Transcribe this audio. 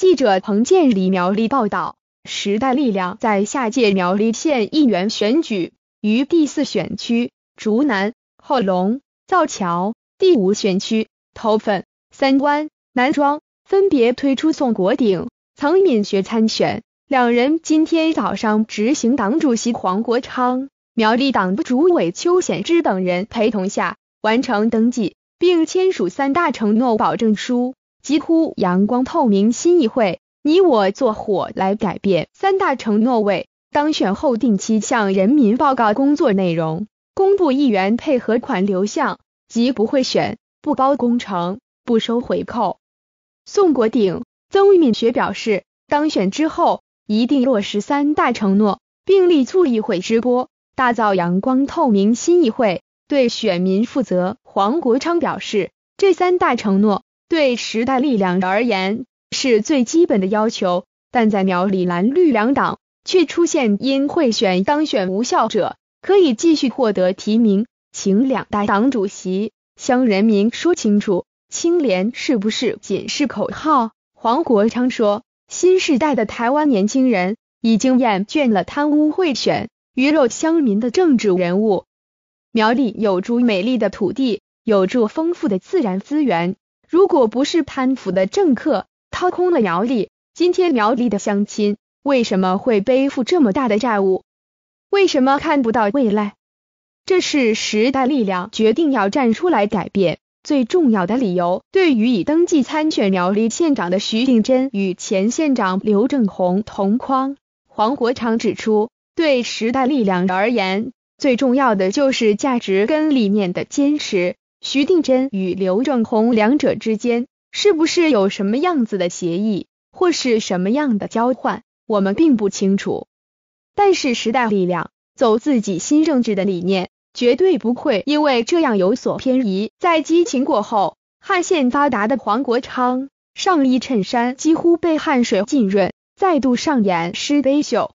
记者彭建李苗栗报道：时代力量在下届苗栗县议员选举于第四选区竹南、后龙、造桥，第五选区头份、三湾、南庄分别推出宋国鼎、曾敏学参选。两人今天早上执行党主席黄国昌、苗栗党的主委邱显志等人陪同下完成登记，并签署三大承诺保证书。几乎阳光透明新议会，你我做伙来改变三大承诺：为当选后定期向人民报告工作内容，公布议员配合款流向，即不会选不包工程，不收回扣。宋国鼎、曾玉敏学表示，当选之后一定落实三大承诺，并力促议会直播，打造阳光透明新议会，对选民负责。黄国昌表示，这三大承诺。对时代力量而言是最基本的要求，但在苗李、蓝绿两党却出现因贿选当选无效者可以继续获得提名，请两大党主席向人民说清楚，清廉是不是仅是口号？黄国昌说，新时代的台湾年轻人已经厌倦了贪污贿选鱼肉乡民的政治人物。苗栗有著美丽的土地，有着丰富的自然资源。如果不是贪腐的政客掏空了苗栗，今天苗栗的乡亲为什么会背负这么大的债务？为什么看不到未来？这是时代力量决定要站出来改变最重要的理由。对于已登记参选苗栗县长的徐定珍与前县长刘正红同框，黄国昌指出，对时代力量而言，最重要的就是价值跟理念的坚持。徐定真与刘正红两者之间是不是有什么样子的协议，或是什么样的交换，我们并不清楚。但是时代力量走自己新政治的理念，绝对不会因为这样有所偏移。在激情过后，汗腺发达的黄国昌上衣衬衫几乎被汗水浸润，再度上演诗杯秀。